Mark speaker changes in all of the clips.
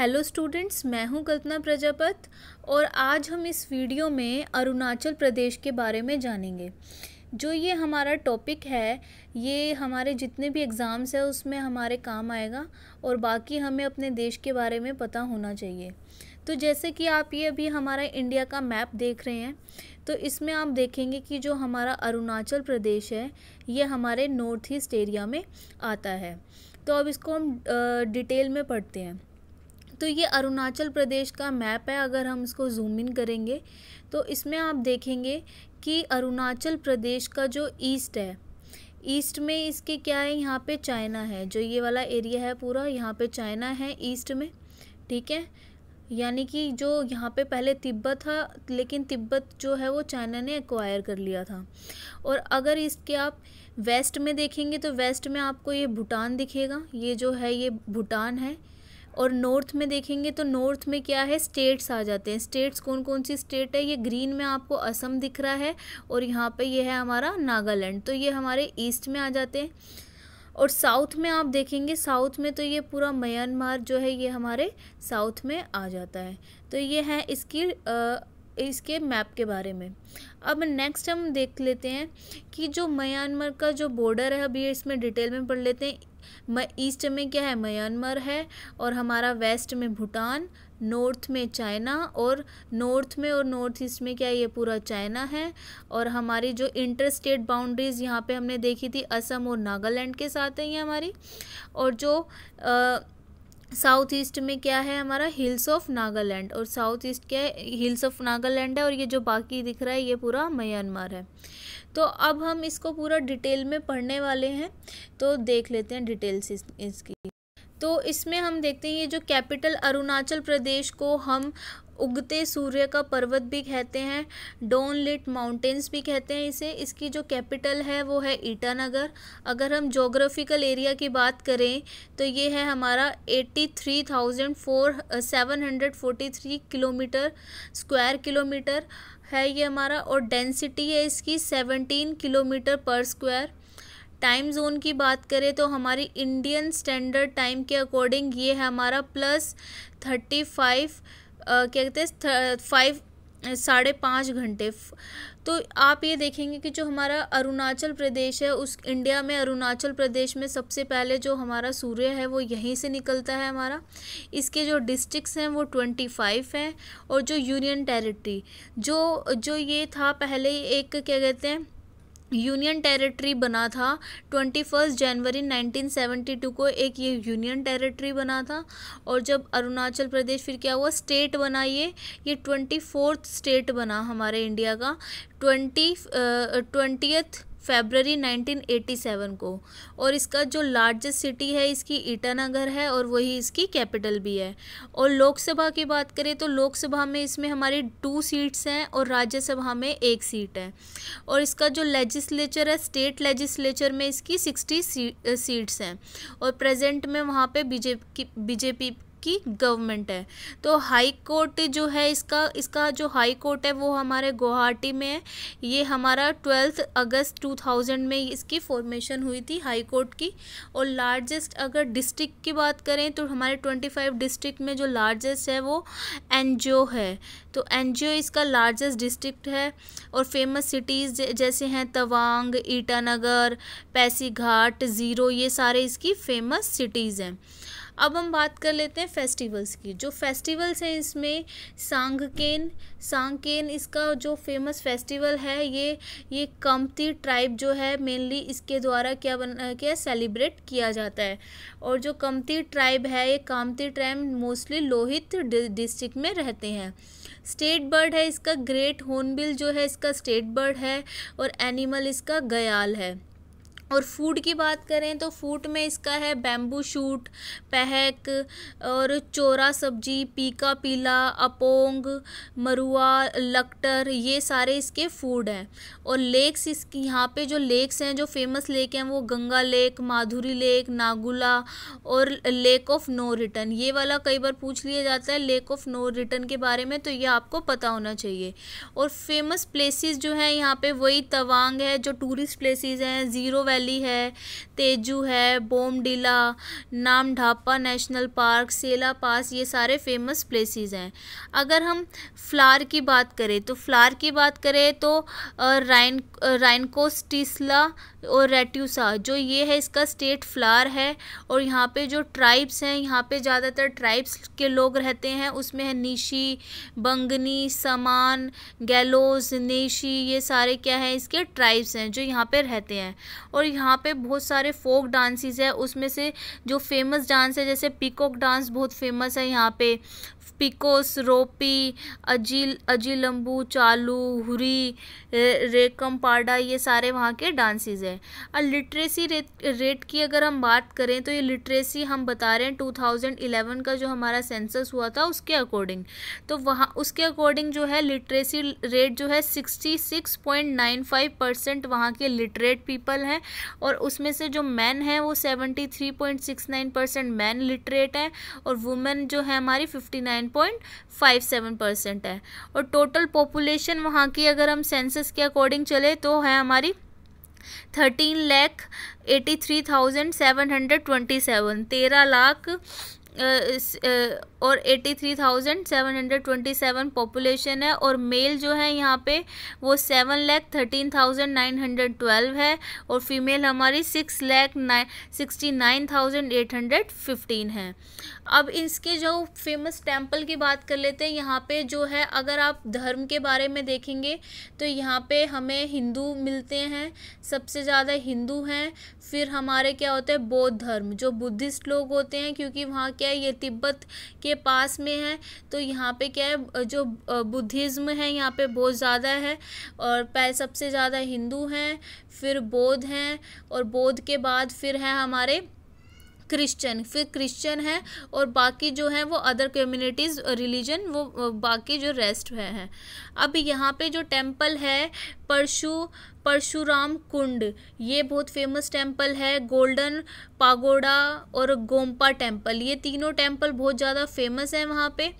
Speaker 1: hello students मैं हूं कल्पना प्रजापत और आज हम इस वीडियो में अरुणाचल प्रदेश के बारे में जानेंगे जो ये हमारा टॉपिक है ये हमारे जितने भी एग्ज़ाम्स हैं उसमें हमारे काम आएगा और बाकी हमें अपने देश के बारे में पता होना चाहिए तो जैसे कि आप ये अभी हमारा इंडिया का मैप देख रहे हैं तो इसमें आप देखेंगे कि जो हमारा अरुणाचल प्रदेश है ये हमारे नॉर्थ ईस्ट एरिया में आता है तो अब इसको हम डिटेल में पढ़ते हैं तो ये अरुणाचल प्रदेश का मैप है अगर हम इसको जूम इन करेंगे तो इसमें आप देखेंगे कि अरुणाचल प्रदेश का जो ईस्ट है ईस्ट में इसके क्या है यहाँ पे चाइना है जो ये वाला एरिया है पूरा यहाँ पे चाइना है ईस्ट में ठीक है यानी कि जो यहाँ पे पहले तिब्बत था लेकिन तिब्बत जो है वो चाइना ने एक्वायर कर लिया था और अगर इसके आप वेस्ट में देखेंगे तो वेस्ट में आपको ये भूटान दिखेगा ये जो है ये भूटान है और नॉर्थ में देखेंगे तो नॉर्थ में क्या है स्टेट्स आ जाते हैं स्टेट्स कौन कौन सी स्टेट है ये ग्रीन में आपको असम दिख रहा है और यहाँ पे ये है हमारा नागालैंड तो ये हमारे ईस्ट में आ जाते हैं और साउथ में आप देखेंगे साउथ में तो ये पूरा म्यांमार जो है ये हमारे साउथ में आ जाता है तो ये है इसकी आ, इसके मैप के बारे में अब नेक्स्ट हम देख लेते हैं कि जो म्यांमार का जो बॉर्डर है अभी इसमें डिटेल में पढ़ लेते हैं ईस्ट में क्या है म्यांमार है और हमारा वेस्ट में भूटान नॉर्थ में चाइना और नॉर्थ में और नॉर्थ ईस्ट में क्या ये पूरा चाइना है और हमारी जो इंटर स्टेट बाउंड्रीज़ यहाँ पे हमने देखी थी असम और नागालैंड के साथ है ये हमारी और जो आ, साउथ ईस्ट में क्या है हमारा हिल्स ऑफ नागालैंड और साउथ ईस्ट क्या है हिल्स ऑफ नागालैंड है और ये जो बाकी दिख रहा है ये पूरा म्यांमार है तो अब हम इसको पूरा डिटेल में पढ़ने वाले हैं तो देख लेते हैं डिटेल्स इस, इसकी तो इसमें हम देखते हैं ये जो कैपिटल अरुणाचल प्रदेश को हम उगते सूर्य का पर्वत भी कहते हैं डोन लिट माउंटेन्स भी कहते हैं इसे इसकी जो कैपिटल है वो है ईटानगर अगर हम जोग्राफिकल एरिया की बात करें तो ये है हमारा eighty three thousand four seven hundred forty three kilometre square kilometre है ये हमारा और डेंसिटी है इसकी seventeen kilometre per square time zone की बात करें तो हमारी इंडियन स्टैंडर्ड टाइम के अकॉर्डिंग ये है हमारा प्लस थर्टी फाइव क्या कहते हैं फाइव साढ़े पाँच घंटे तो आप ये देखेंगे कि जो हमारा अरुणाचल प्रदेश है उस इंडिया में अरुणाचल प्रदेश में सबसे पहले जो हमारा सूर्य है वो यहीं से निकलता है हमारा इसके जो डिस्ट्रिक्ट्स हैं वो ट्वेंटी फाइव हैं और जो यूनियन टेरिटरी जो जो ये था पहले एक क्या कहते हैं यूनियन टेरिटरी बना था twenty first January nineteen seventy two को एक ये यूनियन टेरिटरी बना था और जब अरुणाचल प्रदेश फिर क्या हुआ स्टेट बना ये ये ट्वेंटी फोर्थ स्टेट बना हमारे इंडिया का ट्वेंटी ट्वेंटियथ फेबररी 1987 को और इसका जो लार्जेस्ट सिटी है इसकी ईटानगर है और वही इसकी कैपिटल भी है और लोकसभा की बात करें तो लोकसभा में इसमें हमारी टू सीट्स हैं और राज्यसभा में एक सीट है और इसका जो लेजिस्लेचर है स्टेट लेजिस्लेचर में इसकी सिक्सटी सीट्स हैं और प्रेजेंट में वहाँ पे बीजेपी बीजेपी की गवर्नमेंट है तो हाई कोर्ट जो है इसका इसका जो हाई कोर्ट है वो हमारे गुवाहाटी में है ये हमारा ट्वेल्थ अगस्त 2000 में इसकी फॉर्मेशन हुई थी हाई कोर्ट की और लार्जेस्ट अगर डिस्ट्रिक्ट की बात करें तो हमारे 25 डिस्ट्रिक्ट में जो लार्जेस्ट है वो एनजीओ है तो एनजीओ इसका लार्जेस्ट डिस्ट्रिक्ट है और फेमस सिटीज़ जैसे हैं तवांग ईटानगर पैसीघाट ज़ीरो ये सारे इसकी फेमस सिटीज़ हैं अब हम बात कर लेते हैं फेस्टिवल्स की जो फेस्टिवल्स हैं इसमें सांगकेन सांगकेन इसका जो फेमस फेस्टिवल है ये ये कमती ट्राइब जो है मेनली इसके द्वारा क्या बन क्या सेलिब्रेट किया जाता है और जो कमती ट्राइब है ये Khamti tribe mostly Lohit district में रहते हैं स्टेट बर्ड है इसका ग्रेट होनबिल जो है इसका स्टेट बर्ड है और एनिमल इसका गयाल है और फूड की बात करें तो फूड में इसका है बैम्बू शूट पहक और चोरा सब्जी पीका पीला अपोंग मरुआ लक्टर ये सारे इसके फूड हैं और लेक्स इसकी यहाँ पे जो लेक्स हैं जो फेमस लेक हैं वो गंगा लेक माधुरी लेक नागुला और लेक ऑफ नो रिटर्न ये वाला कई बार पूछ लिया जाता है लेक ऑफ नो रिटर्न के बारे में तो ये आपको पता होना चाहिए और फेमस प्लेसेस जो हैं यहाँ पे वही तवांग है जो टूरिस्ट प्लेसेस हैं ज़ीरो वैली गली है तेजू है बोमडिला ढापा नेशनल पार्क सेला पास ये सारे फेमस प्लेसेस हैं अगर हम फ्लार की बात करें तो फ्लार की बात करें तो राइन राइनकोस्टिसला और रेट्यूसा जो ये है इसका स्टेट फ्लार है और यहाँ पे जो ट्राइब्स हैं यहाँ पे ज़्यादातर ट्राइब्स के लोग रहते हैं उसमें है निशी बंगनी समान गैलोज नेशी ये सारे क्या है इसके ट्राइब्स हैं जो यहाँ पे रहते हैं और यहाँ पे बहुत सारे सारे फोक डांसिस है उसमें से जो फेमस डांस है जैसे पीकॉक डांस बहुत फेमस है यहाँ पे पिकोस रोपी अजील अजीलम्बू चालू हुरी रे, रेकम पाडा ये सारे वहाँ के डांसेस हैं और लिटरेसी रेट रेट की अगर हम बात करें तो ये लिटरेसी हम बता रहे हैं 2011 का जो हमारा सेंसस हुआ था उसके अकॉर्डिंग तो वहाँ उसके अकॉर्डिंग जो है लिटरेसी रेट जो है 66.95 परसेंट वहाँ के लिटरेट पीपल हैं और उसमें से जो मैन हैं वो नाइन परसेंट मैन लिटरेट हैं और वुमेन जो है हमारी nine point five seven percent है और टोटल पॉपुलेशन वहाँ की अगर हम सेंसस के अकॉर्डिंग चले तो है हमारी thirteen lakh eighty three thousand seven hundred twenty seven तेरह लाख और 83,727 पॉपुलेशन है और मेल जो है यहाँ पे वो seven lakh thirteen thousand nine hundred twelve है और फीमेल हमारी six lakh nine sixty nine thousand eight hundred fifteen है अब इसके जो फेमस टेम्पल की बात कर लेते हैं यहाँ पे जो है अगर आप धर्म के बारे में देखेंगे तो यहाँ पे हमें हिंदू मिलते हैं सबसे ज़्यादा हिंदू हैं फिर हमारे क्या होते हैं बौद्ध धर्म जो बुद्धिस्ट लोग होते हैं क्योंकि वहाँ क्या है ये तिब्बत के के पास में है तो यहाँ पे क्या है जो बुद्धिज़्म है यहाँ पे बहुत ज़्यादा है और पहले सबसे ज़्यादा हिंदू हैं फिर बौद्ध हैं और बौद्ध के बाद फिर है हमारे क्रिश्चियन फिर क्रिश्चियन है और बाकी जो है वो अदर कम्युनिटीज़ रिलीजन वो बाकी जो रेस्ट हुए हैं अब यहाँ पे जो टेम्पल है परशु परशुराम कुंड ये बहुत फेमस टेम्पल है गोल्डन पागोडा और गोम्पा टेम्पल ये तीनों टेम्पल बहुत ज़्यादा फेमस हैं वहाँ पे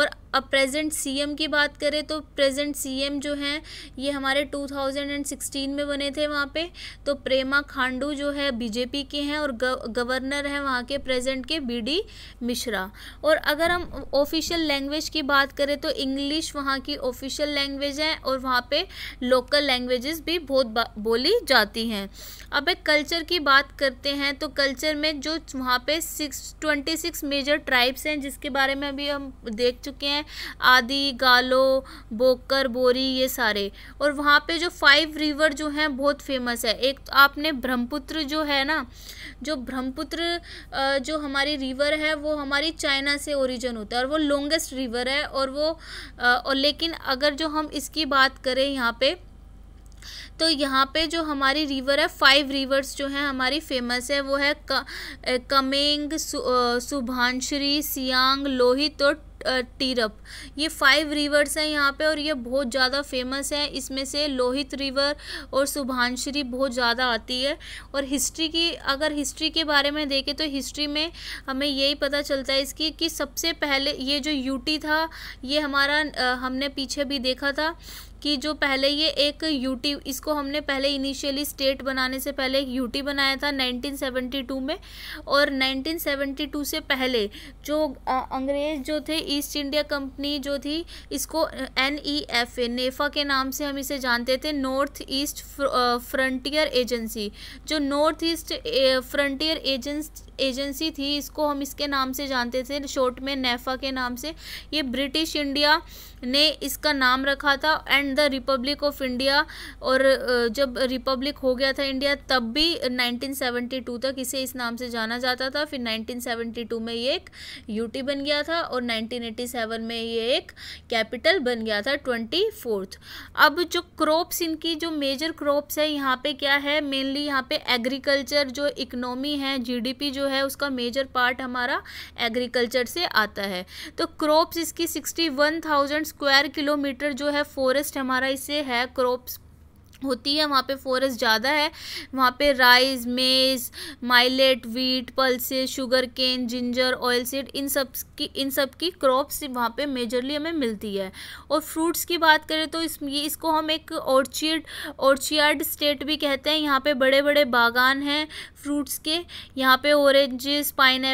Speaker 1: और अब प्रेजेंट सीएम की बात करें तो प्रेजेंट सीएम जो हैं ये हमारे 2016 में बने थे वहाँ पे तो प्रेमा खांडू जो है बीजेपी के हैं और गवर्नर हैं वहाँ के प्रेजेंट के बीडी मिश्रा और अगर हम ऑफिशियल लैंग्वेज की बात करें तो इंग्लिश वहाँ की ऑफिशियल लैंग्वेज है और वहाँ पर लोकल लैंग्वेज भी बहुत बोली जाती हैं अब एक कल्चर की बात करते हैं तो कल्चर में जो वहाँ पे six twenty six major tribes हैं जिसके बारे में अभी हम देख चुके हैं आदि गालो बोकर बोरी ये सारे और वहाँ पे जो फाइव रिवर जो हैं बहुत फेमस है एक तो आपने ब्रह्मपुत्र जो है ना जो ब्रह्मपुत्र जो हमारी रिवर है वो हमारी चाइना से ओरिजन होता है और वो लॉन्गेस्ट रिवर है और वो और लेकिन अगर जो हम इसकी बात करें यहाँ पर तो यहाँ पे जो हमारी रिवर है फाइव रिवर्स जो हैं हमारी फेमस है वो है क, कमेंग सु, सुभानश्री सियांग लोहित और टीरप ये फाइव रिवर्स हैं यहाँ पे और ये बहुत ज़्यादा फेमस है इसमें से लोहित रिवर और सुभानश्री बहुत ज़्यादा आती है और हिस्ट्री की अगर हिस्ट्री के बारे में देखें तो हिस्ट्री में हमें यही पता चलता है इसकी कि सबसे पहले ये जो यूटी था ये हमारा हमने पीछे भी देखा था कि जो पहले ये एक यूटी इसको हमने पहले इनिशियली स्टेट बनाने से पहले एक यूटी बनाया था 1972 में और 1972 से पहले जो अंग्रेज़ जो थे ईस्ट इंडिया कंपनी जो थी इसको एन ई एफ ए नेफा के नाम से हम इसे जानते थे नॉर्थ ईस्ट फ्रंटियर एजेंसी जो north east frontier agency agency थी इसको हम इसके नाम से जानते थे शॉर्ट में नेफा e के नाम से ये ब्रिटिश इंडिया ने इसका नाम रखा था and the republic of India और जब रिपब्लिक हो गया था इंडिया तब भी 1972 तक इसे इस नाम से जाना जाता था फिर 1972 में ये एक यूटी बन गया था और 1987 में ये एक कैपिटल बन गया था ट्वेंटी फोर्थ अब जो क्रॉप्स इनकी जो मेजर क्रॉप्स है यहाँ पे क्या है मेनली यहाँ पे एग्रीकल्चर जो इकनॉमी है जीडीपी जो है उसका मेजर पार्ट हमारा एग्रीकल्चर से आता है तो क्रॉप्स इसकी sixty one thousand square kilometer जो है फॉरेस्ट नेक्स्ट हमारा इसे है क्रोप्स होती है वहाँ पे फॉरेस्ट ज़्यादा है वहाँ पे rice maize millet wheat pulses sugar cane ginger oil seed इन सब की इन सब की क्रॉप्स वहाँ पे मेजरली हमें मिलती है और फ्रूट्स की बात करें तो इस ये इसको हम एक ऑर्चिड ऑर्चियार्ड स्टेट भी कहते हैं यहाँ पे बड़े बड़े बागान हैं फ्रूट्स के यहाँ पे औरेंजेस पाइन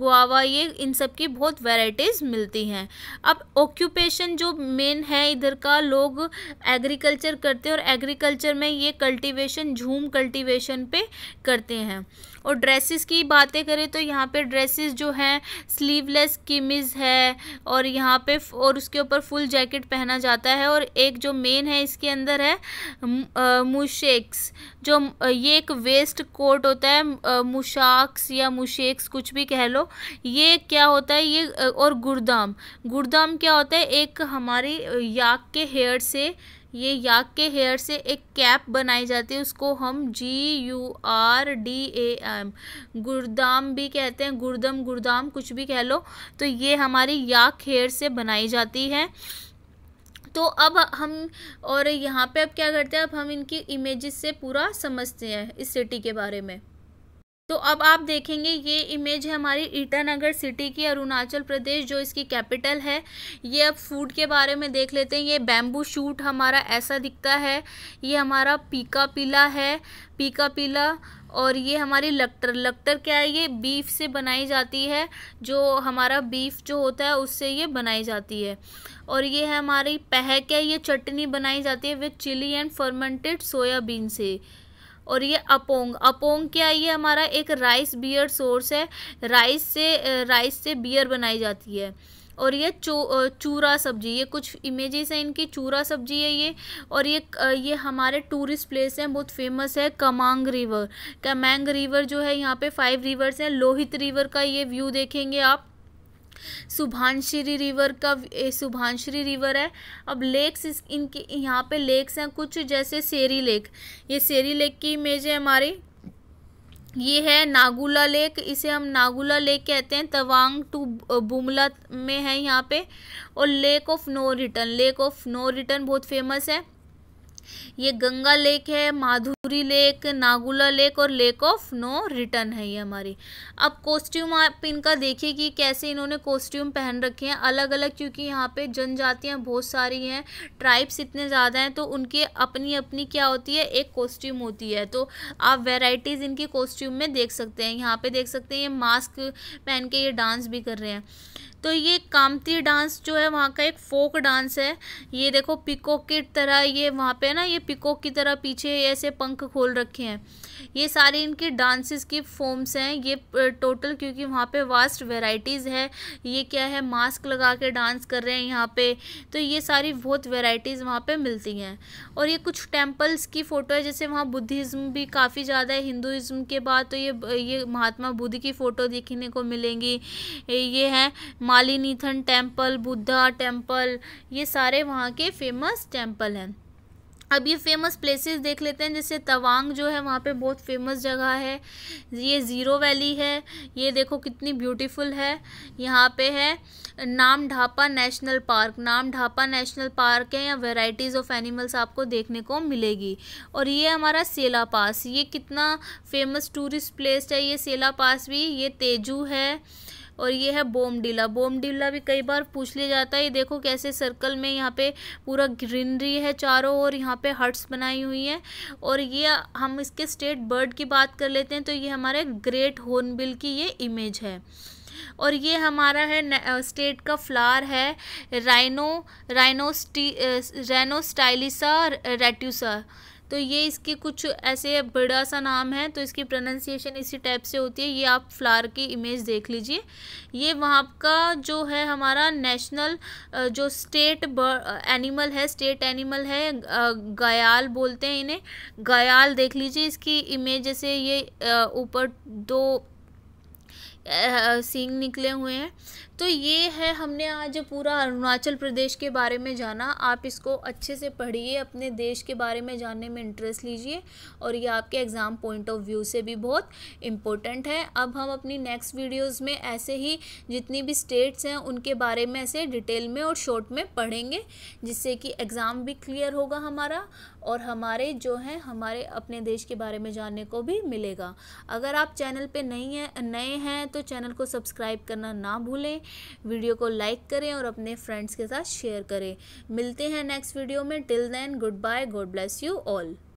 Speaker 1: गुआवा ये इन सब की बहुत वेराइटीज़ मिलती हैं अब ऑक्यूपेशन जो मेन है इधर का लोग एग्रीकल्चर करते हैं और एग्रीकल्चर कल्चर में ये कल्टीवेशन झूम कल्टीवेशन पे करते हैं और ड्रेसेस की बातें करें तो यहाँ पे ड्रेसेस जो हैं स्लीवलेस किमिज है और यहाँ पे और उसके ऊपर फुल जैकेट पहना जाता है और एक जो मेन है इसके अंदर है मुशेक्स जो ये एक वेस्ट कोट होता है मुशाक्स या मुशेक्स कुछ भी कह लो ये क्या होता है ये और गुरदाम गुरदाम क्या होता है एक हमारी याक के हेयर से ये याक के हेयर से एक कैप बनाई जाती है उसको हम G U R D A M Gurdam भी कहते हैं गुरदम गुरदाम कुछ भी कह लो तो ये हमारी याक हेयर से बनाई जाती है तो अब हम और यहाँ पे अब क्या करते हैं अब हम इनकी इमेजेस से पूरा समझते हैं इस सिटी के बारे में तो अब आप देखेंगे ये इमेज है हमारी ईटानगर सिटी की अरुणाचल प्रदेश जो इसकी कैपिटल है ये अब फूड के बारे में देख लेते हैं ये बैम्बू शूट हमारा ऐसा दिखता है ये हमारा पीका पीला है पीका पीला और ये हमारी लकटर लकटर क्या है ये बीफ से बनाई जाती है जो हमारा बीफ जो होता है उससे ये बनाई जाती है और ये है हमारी पहक है ये चटनी बनाई जाती है with chilli and fermented soybean से और ये अपोंग अपोंग क्या ये हमारा एक राइस बियर सोर्स है राइस से राइस से बियर बनाई जाती है और ये चो चूरा सब्जी ये कुछ इमेजेस हैं इनकी चूरा सब्जी है ये और ये ये हमारे टूरिस्ट प्लेस हैं बहुत फेमस है कमांग रिवर कमांग रिवर जो है यहाँ पे फाइव रिवर्स हैं लोहित रिवर का ये व्यू देखेंगे आप सुभानश्री रिवर का सुभानश्री रिवर है अब लेक्स इस इनके यहाँ पे लेक्स हैं कुछ जैसे सेरी लेक ये सेरी लेक की इमेज है हमारी ये है नागुला लेक इसे हम नागुला लेक कहते हैं तवांग टू बुमला में है यहाँ पे और lake of no return lake of no return बहुत फेमस है ये गंगा लेक है माधुरी लेक नागुला लेक और लेक ऑफ नो रिटर्न है ये हमारी अब कॉस्ट्यूम आप इनका देखिए कि कैसे इन्होंने कॉस्ट्यूम पहन रखे हैं अलग अलग क्योंकि यहाँ पे जनजातियाँ बहुत सारी हैं ट्राइब्स इतने ज़्यादा हैं तो उनकी अपनी अपनी क्या होती है एक कॉस्ट्यूम होती है तो आप वेराइटीज़ इनकी कॉस्ट्यूम में देख सकते हैं यहाँ पर देख सकते हैं ये मास्क पहन के ये डांस भी कर रहे हैं तो ये कामती डांस जो है वहाँ का एक फोक डांस है ये देखो पिको की तरह ये वहाँ पे ना ये पिको की तरह पीछे ऐसे पंख खोल रखे हैं ये सारे इनके डांसेस की फॉर्म्स हैं ये टोटल क्योंकि वहाँ पे वास्ट वेराइटीज़ है ये क्या है मास्क लगा के डांस कर रहे हैं यहाँ पे तो ये सारी बहुत वेराइटीज़ वहाँ पे मिलती हैं और ये कुछ टेम्पल्स की फ़ोटो है जैसे वहाँ बुद्धिज़्म भी काफ़ी ज़्यादा है हिंदुज़म के बाद तो ये ये महात्मा बुद्ध की फ़ोटो देखने को मिलेंगी ये है मालिनीथन टेम्पल बुद्धा टेम्पल ये सारे वहाँ के फेमस टेम्पल हैं अब ये फेमस प्लेसेस देख लेते हैं जैसे तवांग जो है वहाँ पे बहुत फेमस जगह है ये ज़ीरो वैली है ये देखो कितनी ब्यूटीफुल है यहाँ पे है नाम ढापा नेशनल पार्क नाम ढापा नेशनल पार्क है या वेराइटीज़ ऑफ एनिमल्स आपको देखने को मिलेगी और ये हमारा सेला पास ये कितना फेमस टूरिस्ट प्लेस है ये सेला पास भी ये तेजू है और ये है बोमडिला बोमडिला भी कई बार पूछ लिया जाता है ये देखो कैसे सर्कल में यहाँ पे पूरा ग्रीनरी है चारों ओर यहाँ पे हट्स बनाई हुई हैं और ये हम इसके स्टेट बर्ड की बात कर लेते हैं तो ये हमारे ग्रेट हॉर्नबिल की ये इमेज है और ये हमारा है स्टेट का फ्लावर है राइनो राइनोस्टी राइनोस्टाइलिसा रेट्यूसा तो ये इसके कुछ ऐसे बड़ा सा नाम है तो इसकी प्रोनाउंसिएशन इसी टाइप से होती है ये आप फ्लावर की इमेज देख लीजिए ये वहाँ का जो है हमारा नेशनल जो स्टेट एनिमल है स्टेट एनिमल है गयाल बोलते हैं इन्हें गयाल देख लीजिए इसकी इमेज जैसे ये ऊपर दो सींग निकले हुए हैं तो ये है हमने आज पूरा अरुणाचल प्रदेश के बारे में जाना आप इसको अच्छे से पढ़िए अपने देश के बारे में जानने में इंटरेस्ट लीजिए और ये आपके एग्ज़ाम पॉइंट ऑफ व्यू से भी बहुत इम्पोर्टेंट है अब हम अपनी नेक्स्ट वीडियोस में ऐसे ही जितनी भी स्टेट्स हैं उनके बारे में ऐसे डिटेल में और शॉर्ट में पढ़ेंगे जिससे कि एग्ज़ाम भी क्लियर होगा हमारा और हमारे जो हैं हमारे अपने देश के बारे में जानने को भी मिलेगा अगर आप चैनल पर नहीं हैं नए हैं तो चैनल को सब्सक्राइब करना ना भूलें वीडियो को लाइक करें और अपने फ्रेंड्स के साथ शेयर करें मिलते हैं नेक्स्ट वीडियो में till then goodbye God bless you all